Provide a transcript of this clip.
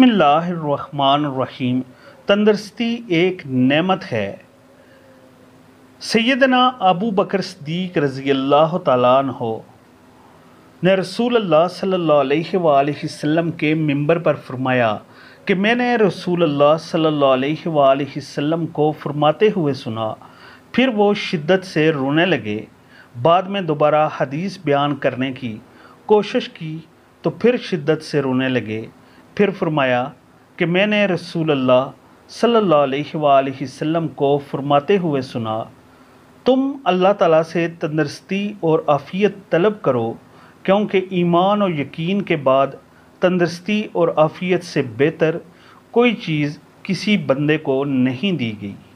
बसमीम तंदरुस्ती एक नमत है सैदना अबू बकर सदीक रज़ी अल्लाह तहो ने रसूल सल्लाम के मंबर पर फरमाया कि मैंने रसूल सल्लाम को फरमाते हुए सुना फिर वो शिद्दत से रोने लगे बाद में दोबारा हदीस बयान करने की कोशिश की तो फिर शिद्दत से रोने लगे फिर फरमाया कि मैंने रसूल अल्लाह सल्लल्लाहु को फरमाते हुए सुना तुम अल्लाह ताला से तंदरुस्ती और आफ़ियत तलब करो क्योंकि ईमान और यकीन के बाद तंदरुस्ती और आफ़ियत से बेहतर कोई चीज़ किसी बंदे को नहीं दी गई